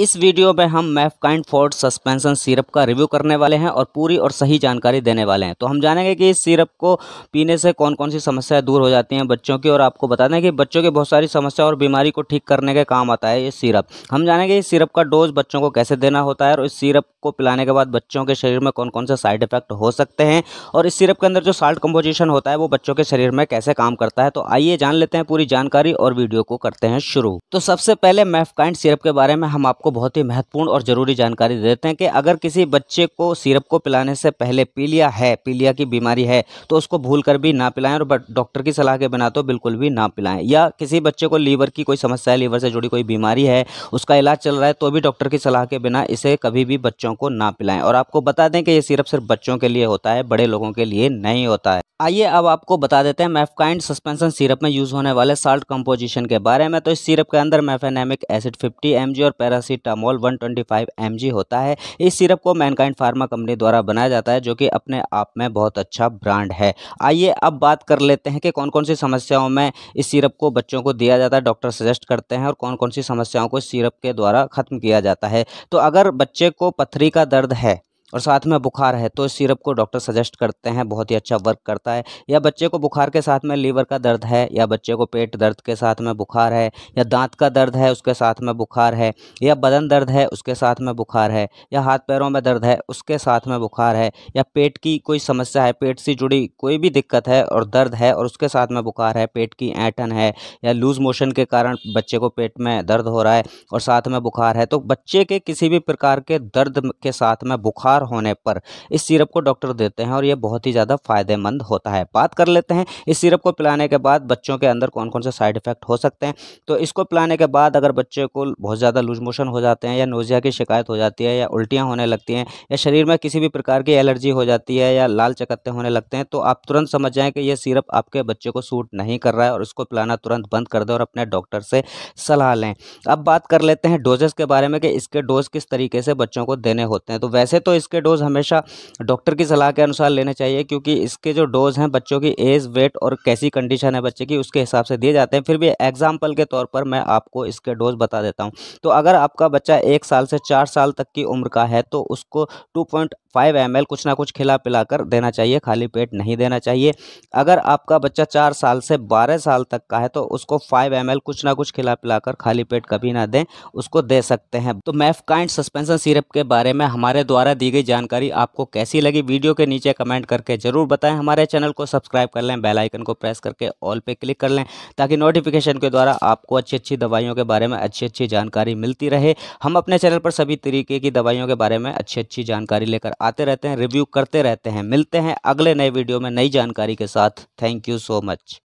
इस वीडियो में हम मैफकाइंड फोर्ड सस्पेंशन सिरप का रिव्यू करने वाले हैं और पूरी और सही जानकारी देने वाले हैं तो हम जानेंगे कि इस सिरप को पीने से कौन कौन सी समस्याएं दूर हो जाती हैं बच्चों की और आपको बता दें कि बच्चों की बहुत सारी समस्या और बीमारी को ठीक करने के काम आता है ये सिरप हम जानेंगे इस सिरप का डोज बच्चों को कैसे देना होता है और इस सिरप को पिलाने के बाद बच्चों के शरीर में कौन कौन से साइड इफेक्ट हो सकते हैं और इस सिरप के अंदर जो साल्ट कम्पोजिशन होता है वो बच्चों के शरीर में कैसे काम करता है तो आइए जान लेते हैं पूरी जानकारी और वीडियो को करते हैं शुरू तो सबसे पहले मैफकाइंड सीरप सिरप के बारे में हम आपको आपको बहुत ही महत्वपूर्ण और ज़रूरी जानकारी देते हैं कि अगर किसी बच्चे को सिरप को पिलाने से पहले पीलिया है पीलिया की बीमारी है तो उसको भूल कर भी ना पिलाएं और डॉक्टर की सलाह के बिना तो बिल्कुल भी ना पिलाएं या किसी बच्चे को लीवर की कोई समस्या है लीवर से जुड़ी कोई बीमारी है उसका इलाज चल रहा है तो भी डॉक्टर की सलाह के बिना इसे कभी भी बच्चों को ना पिलाएं और आपको बता दें कि ये सिरप सिर्फ बच्चों के लिए होता है बड़े लोगों के लिए नहीं होता है आइए अब आपको बता देते हैं मेफकाइंड सस्पेंशन सिरप में यूज़ होने वाले साल्ट कंपोजिशन के बारे में तो इस सिरप के अंदर मेफेनेमिक एसिड 50 एमजी और पैरासीट पैरासीटामोल 125 mg होता है इस सिरप को मैनकाइंड फार्मा कंपनी द्वारा बनाया जाता है जो कि अपने आप में बहुत अच्छा ब्रांड है आइए अब बात कर लेते हैं कि कौन कौन सी समस्याओं में इस सिरप को बच्चों को दिया जाता है डॉक्टर सजेस्ट करते हैं और कौन कौन सी समस्याओं को सिरप के द्वारा खत्म किया जाता है तो अगर बच्चे को पथरी का दर्द है और साथ में बुखार है तो इस सिरप को डॉक्टर सजेस्ट करते हैं बहुत ही अच्छा वर्क करता है या बच्चे को बुखार के साथ में लीवर का दर्द है या बच्चे को पेट दर्द के साथ में बुखार है या दांत का दर्द है उसके साथ में बुखार है या बदन दर्द है उसके साथ में बुखार है या हाथ पैरों में दर्द है उसके साथ में बुखार है या पेट की कोई समस्या है पेट से जुड़ी कोई भी दिक्कत है और दर्द है और उसके साथ में बुखार है पेट की ऐंठन है या लूज़ मोशन के कारण बच्चे को पेट में दर्द हो रहा है और साथ में बुखार है तो बच्चे के किसी भी प्रकार के दर्द के साथ में बुखार बुखार होने पर इस सिरप को डॉक्टर देते हैं और ये बहुत ही ज़्यादा फायदेमंद होता है बात कर लेते हैं इस सिरप को पिलाने के बाद बच्चों के अंदर कौन कौन से साइड इफेक्ट हो सकते हैं तो इसको पिलाने के बाद अगर बच्चे को बहुत ज़्यादा लूज मोशन हो जाते हैं या नोजिया की शिकायत हो जाती है या उल्टियाँ होने लगती हैं या शरीर में किसी भी प्रकार की एलर्जी हो जाती है या लाल चकत्ते होने लगते हैं तो आप तुरंत समझ जाएँ कि यह सिरप आपके बच्चे को सूट नहीं कर रहा है और इसको पिलाना तुरंत बंद कर दें और अपने डॉक्टर से सलाह लें अब बात कर लेते हैं डोजेस के बारे में कि इसके डोज किस तरीके से बच्चों को देने होते हैं तो वैसे तो इस इसके डोज़ हमेशा डॉक्टर की सलाह के अनुसार लेने चाहिए क्योंकि इसके जो डोज़ हैं बच्चों की एज वेट और कैसी कंडीशन है बच्चे की उसके हिसाब से दिए जाते हैं फिर भी एग्जाम्पल के तौर पर मैं आपको इसके डोज़ बता देता हूँ तो अगर आपका बच्चा एक साल से चार साल तक की उम्र का है तो उसको टू पॉइंट फाइव एम कुछ ना कुछ खिला पिला कर देना चाहिए खाली पेट नहीं देना चाहिए अगर आपका बच्चा चार साल से बारह साल तक का है तो उसको फाइव एम कुछ ना कुछ खिला पिला कर खाली पेट कभी ना दें उसको दे सकते हैं तो मैफकाइंड सस्पेंसन सिरप के बारे में हमारे द्वारा दी गई जानकारी आपको कैसी लगी वीडियो के नीचे कमेंट करके ज़रूर बताएं हमारे चैनल को सब्सक्राइब कर लें बेलाइकन को प्रेस करके ऑल पे क्लिक कर लें ताकि नोटिफिकेशन के द्वारा आपको अच्छी अच्छी दवाइयों के बारे में अच्छी अच्छी जानकारी मिलती रहे हम अपने चैनल पर सभी तरीके की दवाइयों के बारे में अच्छी अच्छी जानकारी लेकर आ आते रहते हैं रिव्यू करते रहते हैं मिलते हैं अगले नए वीडियो में नई जानकारी के साथ थैंक यू सो मच